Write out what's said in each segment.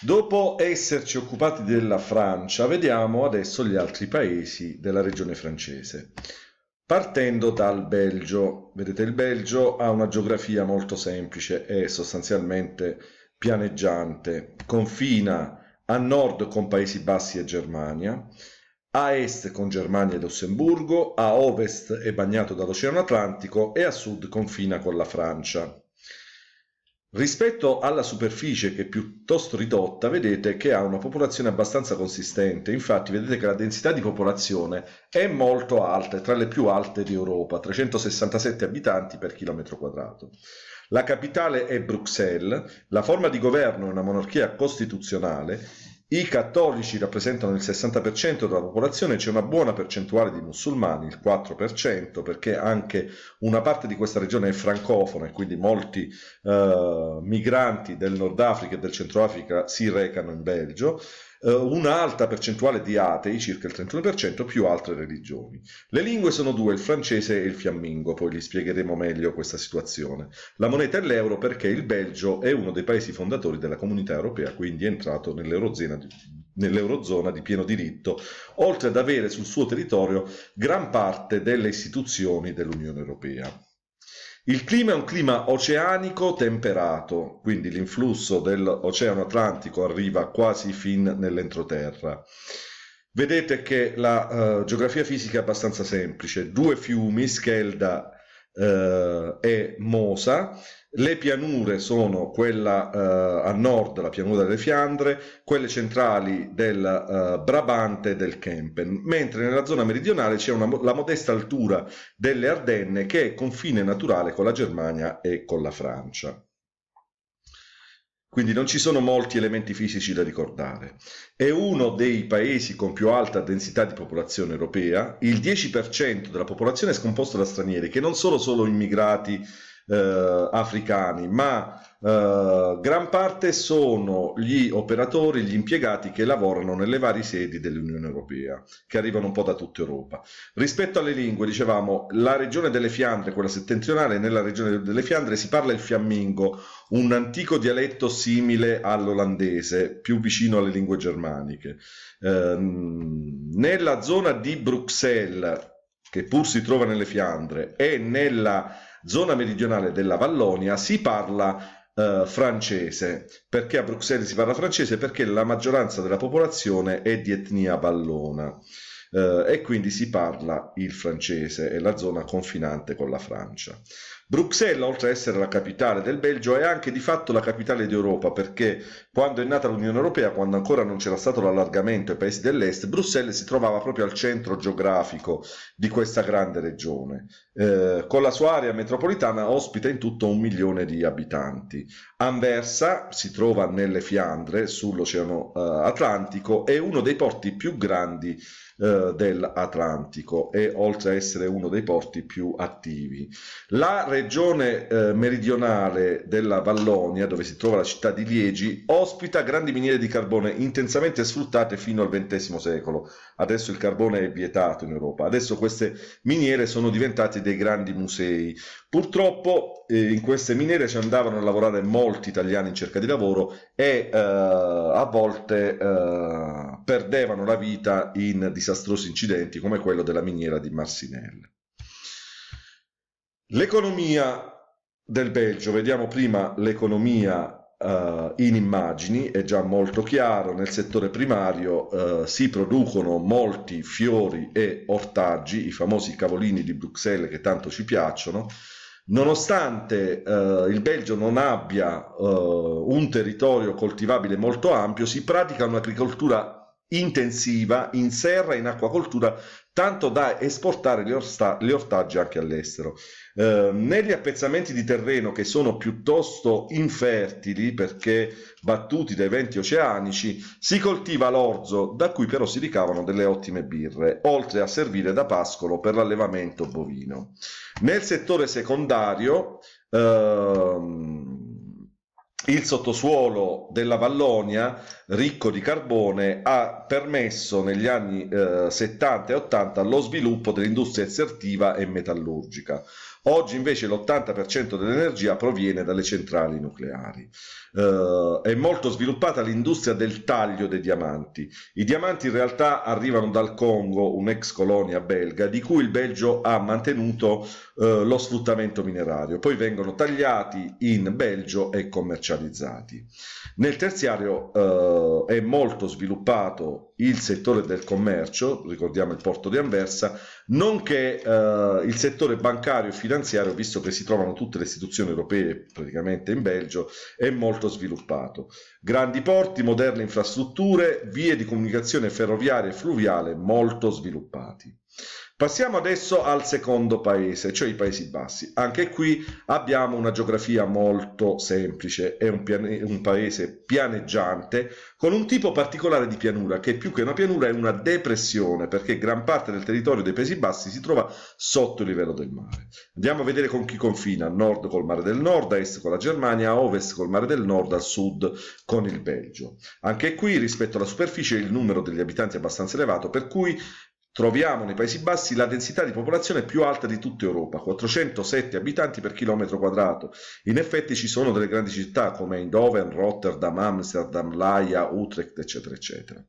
Dopo esserci occupati della Francia, vediamo adesso gli altri paesi della regione francese. Partendo dal Belgio, vedete il Belgio ha una geografia molto semplice e sostanzialmente pianeggiante, confina a nord con Paesi Bassi e Germania, a est con Germania e Lussemburgo, a ovest è bagnato dall'Oceano Atlantico e a sud confina con la Francia. Rispetto alla superficie che è piuttosto ridotta, vedete che ha una popolazione abbastanza consistente, infatti vedete che la densità di popolazione è molto alta, è tra le più alte d'Europa, 367 abitanti per chilometro quadrato. La capitale è Bruxelles, la forma di governo è una monarchia costituzionale i cattolici rappresentano il 60% della popolazione, c'è una buona percentuale di musulmani, il 4%, perché anche una parte di questa regione è francofona e quindi molti eh, migranti del Nord Africa e del Centro Africa si recano in Belgio eh, un'alta percentuale di atei, circa il 31%, più altre religioni. Le lingue sono due, il francese e il fiammingo, poi gli spiegheremo meglio questa situazione. La moneta è l'euro perché il Belgio è uno dei paesi fondatori della comunità europea, quindi è entrato nell'eurozona di, nell'Eurozona di pieno diritto, oltre ad avere sul suo territorio gran parte delle istituzioni dell'Unione Europea. Il clima è un clima oceanico temperato, quindi l'influsso dell'Oceano Atlantico arriva quasi fin nell'entroterra. Vedete che la uh, geografia fisica è abbastanza semplice, due fiumi, Schelda eh, è Mosa, le pianure sono quella eh, a nord, la pianura delle Fiandre, quelle centrali del eh, Brabante e del Kempen, mentre nella zona meridionale c'è la modesta altura delle Ardenne che è confine naturale con la Germania e con la Francia. Quindi non ci sono molti elementi fisici da ricordare. È uno dei paesi con più alta densità di popolazione europea, il 10% della popolazione è scomposto da stranieri, che non sono solo immigrati eh, africani, ma eh, gran parte sono gli operatori, gli impiegati che lavorano nelle varie sedi dell'Unione Europea, che arrivano un po' da tutta Europa. Rispetto alle lingue, dicevamo, la regione delle Fiandre, quella settentrionale, nella regione delle Fiandre si parla il fiammingo, un antico dialetto simile all'olandese, più vicino alle lingue germaniche. Uh, nella zona di Bruxelles, che pur si trova nelle Fiandre, e nella zona meridionale della Vallonia si parla eh, francese. Perché a Bruxelles si parla francese? Perché la maggioranza della popolazione è di etnia vallona eh, e quindi si parla il francese, è la zona confinante con la Francia. Bruxelles, oltre ad essere la capitale del Belgio, è anche di fatto la capitale d'Europa perché quando è nata l'Unione Europea, quando ancora non c'era stato l'allargamento ai paesi dell'est, Bruxelles si trovava proprio al centro geografico di questa grande regione. Eh, con la sua area metropolitana ospita in tutto un milione di abitanti. Anversa si trova nelle Fiandre, sull'Oceano eh, Atlantico, è uno dei porti più grandi eh, dell'Atlantico e oltre a essere uno dei porti più attivi. La regione eh, meridionale della Vallonia, dove si trova la città di Liegi, ospita ospita grandi miniere di carbone intensamente sfruttate fino al XX secolo. Adesso il carbone è vietato in Europa, adesso queste miniere sono diventate dei grandi musei. Purtroppo eh, in queste miniere ci andavano a lavorare molti italiani in cerca di lavoro e eh, a volte eh, perdevano la vita in disastrosi incidenti come quello della miniera di Marsinelle. L'economia del Belgio, vediamo prima l'economia Uh, in immagini è già molto chiaro, nel settore primario uh, si producono molti fiori e ortaggi, i famosi cavolini di Bruxelles che tanto ci piacciono, nonostante uh, il Belgio non abbia un territorio coltivabile molto ampio, si pratica un'agricoltura intensiva in serra e in acquacoltura tanto da esportare gli, orsta- gli ortaggi anche all'estero. Eh, negli appezzamenti di terreno che sono piuttosto infertili perché battuti dai venti oceanici, si coltiva l'orzo da cui però si ricavano delle ottime birre, oltre a servire da pascolo per l'allevamento bovino. Nel settore secondario, ehm, il sottosuolo della Vallonia, ricco di carbone, ha permesso negli anni eh, 70 e 80 lo sviluppo dell'industria assertiva e metallurgica. Oggi invece l'80% dell'energia proviene dalle centrali nucleari. Eh, è molto sviluppata l'industria del taglio dei diamanti. I diamanti in realtà arrivano dal Congo, un'ex colonia belga, di cui il Belgio ha mantenuto eh, lo sfruttamento minerario. Poi vengono tagliati in Belgio e commercializzati. Nel terziario eh, è molto sviluppato il settore del commercio, ricordiamo il porto di Anversa, nonché eh, il settore bancario e finanziario, visto che si trovano tutte le istituzioni europee praticamente in Belgio, è molto sviluppato. Grandi porti, moderne infrastrutture, vie di comunicazione ferroviaria e fluviale molto sviluppati. Passiamo adesso al secondo paese, cioè i Paesi Bassi. Anche qui abbiamo una geografia molto semplice, è un, un, paese pianeggiante con un tipo particolare di pianura, che più che una pianura è una depressione, perché gran parte del territorio dei Paesi Bassi si trova sotto il livello del mare. Andiamo a vedere con chi confina, a nord col mare del nord, a est con la Germania, a ovest col mare del nord, a sud con il Belgio. Anche qui rispetto alla superficie il numero degli abitanti è abbastanza elevato, per cui troviamo nei Paesi Bassi la densità di popolazione più alta di tutta Europa, 407 abitanti per chilometro quadrato. In effetti ci sono delle grandi città come Eindhoven, Rotterdam, Amsterdam, Laia, Utrecht, eccetera, eccetera.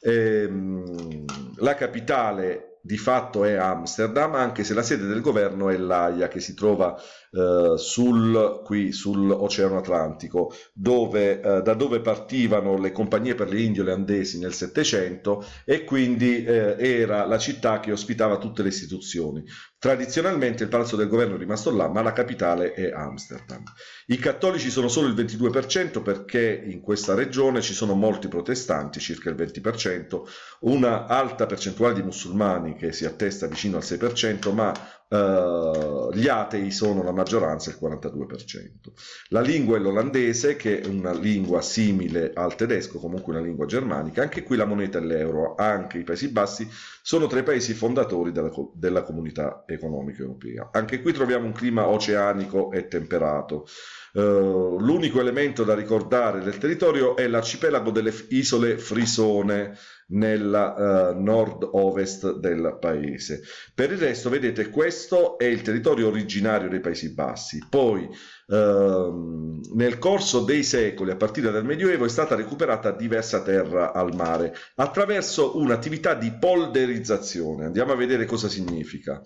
Ehm, la capitale di fatto è Amsterdam, anche se la sede del governo è l'AIA che si trova eh, sul, qui sull'Oceano Atlantico, dove, eh, da dove partivano le compagnie per le Indie olandesi nel Settecento e quindi eh, era la città che ospitava tutte le istituzioni. Tradizionalmente il palazzo del governo è rimasto là, ma la capitale è Amsterdam. I cattolici sono solo il 22% perché in questa regione ci sono molti protestanti, circa il 20%, una alta percentuale di musulmani che si attesta vicino al 6%, ma eh, gli atei sono la maggioranza, il 42%. La lingua è l'olandese, che è una lingua simile al tedesco, comunque una lingua germanica. Anche qui la moneta è l'euro, anche i Paesi Bassi sono tra i paesi fondatori della, della comunità economica europea. Anche qui troviamo un clima oceanico e temperato. Uh, l'unico elemento da ricordare del territorio è l'arcipelago delle isole Frisone nel uh, eh, nord-ovest del paese. Per il resto, vedete, questo questo è il territorio originario dei Paesi Bassi. Poi Ehm, nel corso dei secoli, a partire dal Medioevo, è stata recuperata diversa terra al mare attraverso un'attività di polderizzazione. Andiamo a vedere cosa significa.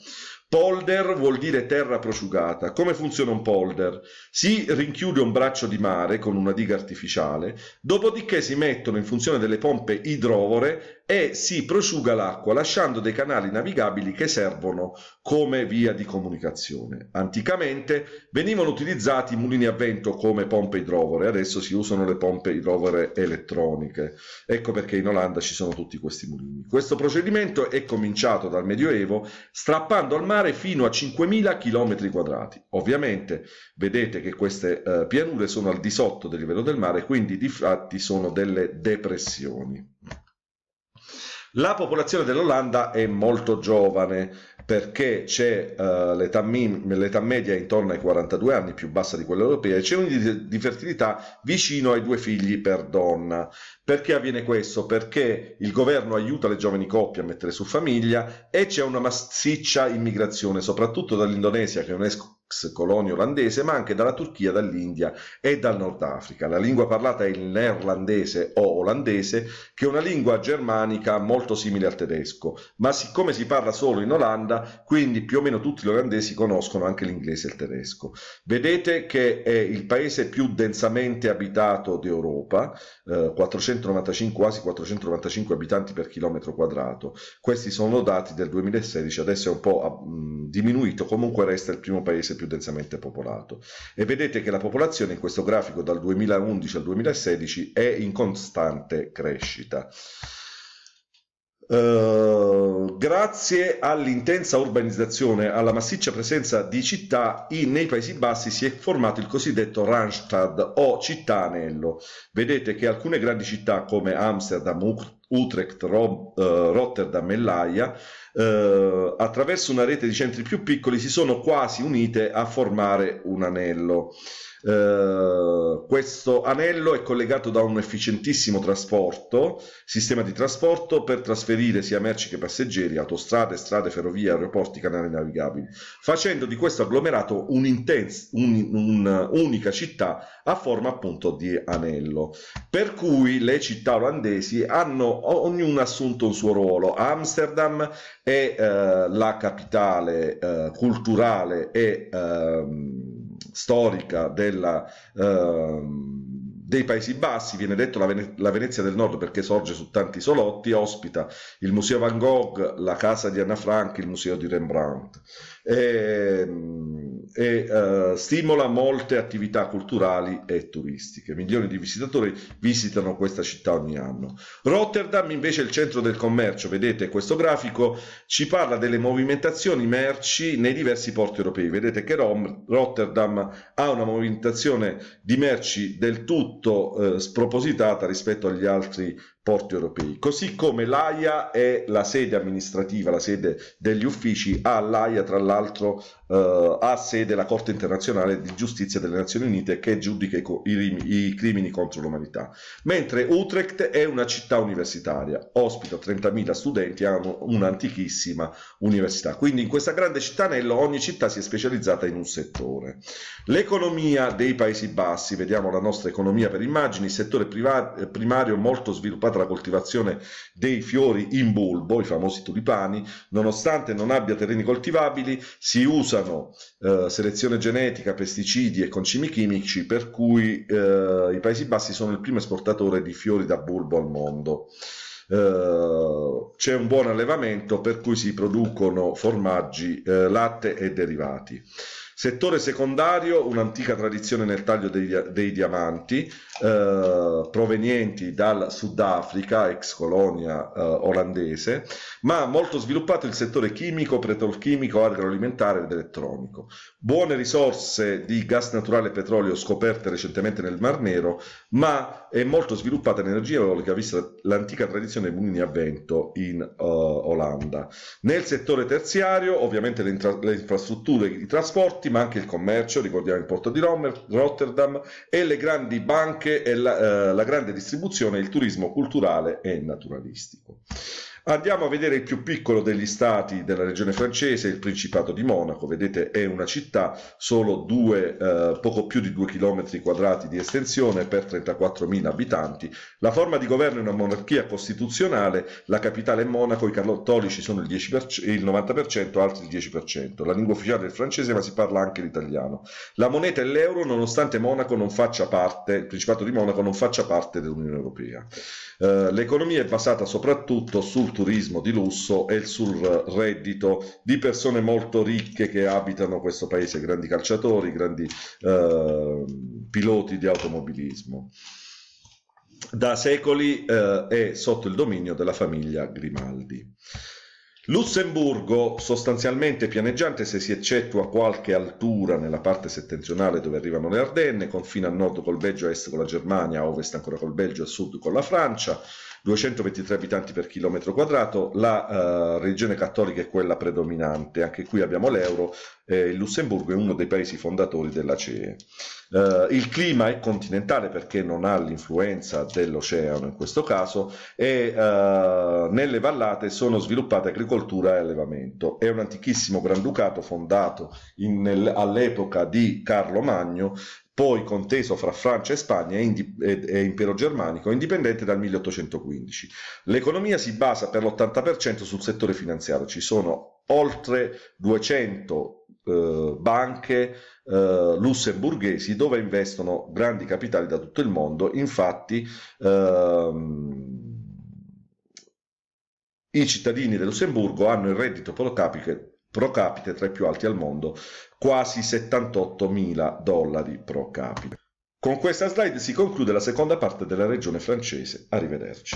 Polder vuol dire terra prosciugata. Come funziona un polder? Si rinchiude un braccio di mare con una diga artificiale, dopodiché si mettono in funzione delle pompe idrovore e si prosciuga l'acqua lasciando dei canali navigabili che servono come via di comunicazione. Anticamente venivano utilizzati usati mulini a vento come pompe idrovore, adesso si usano le pompe idrovore elettroniche. Ecco perché in Olanda ci sono tutti questi mulini. Questo procedimento è cominciato dal Medioevo strappando al mare fino a 5000 km quadrati. Ovviamente vedete che queste eh, pianure sono al di sotto del livello del mare, quindi di fatti sono delle depressioni. La popolazione dell'Olanda è molto giovane, perché c'è uh, l'età, media intorno ai 42 anni, più bassa di quella europea, e c'è un indice di fertilità vicino ai due figli per donna. Perché avviene questo? Perché il governo aiuta le giovani coppie a mettere su famiglia e c'è una massiccia immigrazione, soprattutto dall'Indonesia, che è un ex colonia olandese, ma anche dalla Turchia, dall'India e dal Nord Africa. La lingua parlata è il neerlandese o olandese, che è una lingua germanica molto simile al tedesco, ma siccome si parla solo in Olanda, quindi più o meno tutti gli olandesi conoscono anche l'inglese e il tedesco. Vedete che è il paese più densamente abitato d'Europa, eh, 495, quasi 495 abitanti per chilometro quadrato. Questi sono dati del 2016, adesso è un po' mm, diminuito, comunque resta il primo paese più più densamente popolato. E vedete che la popolazione in questo grafico dal 2011 al 2016 è in costante crescita. Eh, grazie all'intensa urbanizzazione, alla massiccia presenza di città, in, nei Paesi Bassi si è formato il cosiddetto Randstad o città anello. Vedete che alcune grandi città come Amsterdam, Utrecht, Rom, uh, Rotterdam e L'Aia, uh, attraverso una rete di centri più piccoli, si sono quasi unite a formare un anello. Eh, questo anello è collegato da un efficientissimo trasporto, sistema di trasporto per trasferire sia merci che passeggeri, autostrade, strade, ferrovie, aeroporti, canali navigabili, facendo di questo agglomerato un'unica un, un, città a forma appunto di anello. Per cui le città olandesi hanno ognuna assunto un suo ruolo. Amsterdam è uh, la capitale uh, culturale e ehm, storica della, eh, dei Paesi Bassi, viene detto la, Vene la, Venezia del Nord perché sorge su tanti solotti, ospita il Museo Van Gogh, la casa di Anna Frank, il Museo di Rembrandt. Ehm, e, e uh, stimola molte attività culturali e turistiche. Milioni di visitatori visitano questa città ogni anno. Rotterdam invece è il centro del commercio, vedete questo grafico ci parla delle movimentazioni merci nei diversi porti europei. Vedete che Rom, Rotterdam ha una movimentazione di merci del tutto uh, spropositata rispetto agli altri trasporti europei, così come l'AIA è la sede amministrativa, la sede degli uffici, all'AIA tra l'altro eh, ha sede la Corte internazionale di giustizia delle Nazioni Unite che giudica i, i, i crimini contro l'umanità, mentre Utrecht è una città universitaria, ospita 30.000 studenti e ha un'antichissima università, quindi in questa grande città cittanello ogni città si è specializzata in un settore. L'economia dei Paesi Bassi, vediamo la nostra economia per immagini, settore primario molto sviluppato la coltivazione dei fiori in bulbo, i famosi tulipani, nonostante non abbia terreni coltivabili, si usano eh, selezione genetica, pesticidi e concimi chimici, per cui eh, i Paesi Bassi sono il primo esportatore di fiori da bulbo al mondo. Eh, c'è un buon allevamento per cui si producono formaggi, eh, latte e derivati. Settore secondario, un'antica tradizione nel taglio dei, dei diamanti eh, provenienti dal Sudafrica, ex colonia eh, olandese, ma molto sviluppato il settore chimico, petrolchimico, agroalimentare ed elettronico. Buone risorse di gas naturale e petrolio scoperte recentemente nel Mar Nero, ma è molto sviluppata l'energia eolica, vista l'antica tradizione dei mulini a vento in uh, Olanda. Nel settore terziario, ovviamente le, le infrastrutture, i trasporti, ma anche il commercio, ricordiamo il porto di Rotterdam e le grandi banche e la, eh, la grande distribuzione, il turismo culturale e naturalistico. Andiamo a vedere il più piccolo degli stati della regione francese, il Principato di Monaco. Vedete, è una città, solo due, eh, poco più di 2 km quadrati di estensione per 34.000 abitanti. La forma di governo è una monarchia costituzionale, la capitale è Monaco, i cattolici sono il, 10%, il 90%, altri il 10%. La lingua ufficiale è il francese, ma si parla anche l'italiano. La moneta è l'euro, nonostante Monaco non faccia parte, il Principato di Monaco non faccia parte dell'Unione Europea. Eh, l'economia è basata soprattutto sul turismo di lusso e sul reddito di persone molto ricche che abitano questo paese, grandi calciatori, grandi eh, piloti di automobilismo. Da secoli eh, è sotto il dominio della famiglia Grimaldi. Lussemburgo, sostanzialmente pianeggiante se si eccettua qualche altura nella parte settentrionale dove arrivano le Ardenne, confina a nord col Belgio, a est con la Germania, a ovest ancora col Belgio, a sud con la Francia, 223 abitanti per chilometro quadrato, la eh, regione cattolica è quella predominante, anche qui abbiamo l'euro, eh, il Lussemburgo è uno dei paesi fondatori della CE. Eh, il clima è continentale perché non ha l'influenza dell'oceano in questo caso e eh, nelle vallate sono sviluppate agricoltura e allevamento. È un antichissimo granducato fondato all'epoca di Carlo Magno poi conteso fra Francia e Spagna e, e Impero Germanico, indipendente dal 1815. L'economia si basa per l'80% sul settore finanziario, ci sono oltre 200 eh, banche eh, lussemburghesi dove investono grandi capitali da tutto il mondo, infatti ehm, i cittadini del Lussemburgo hanno il reddito pro capite, pro capite tra i più alti al mondo quasi 78.000 dollari pro capite. Con questa slide si conclude la seconda parte della regione francese. Arrivederci.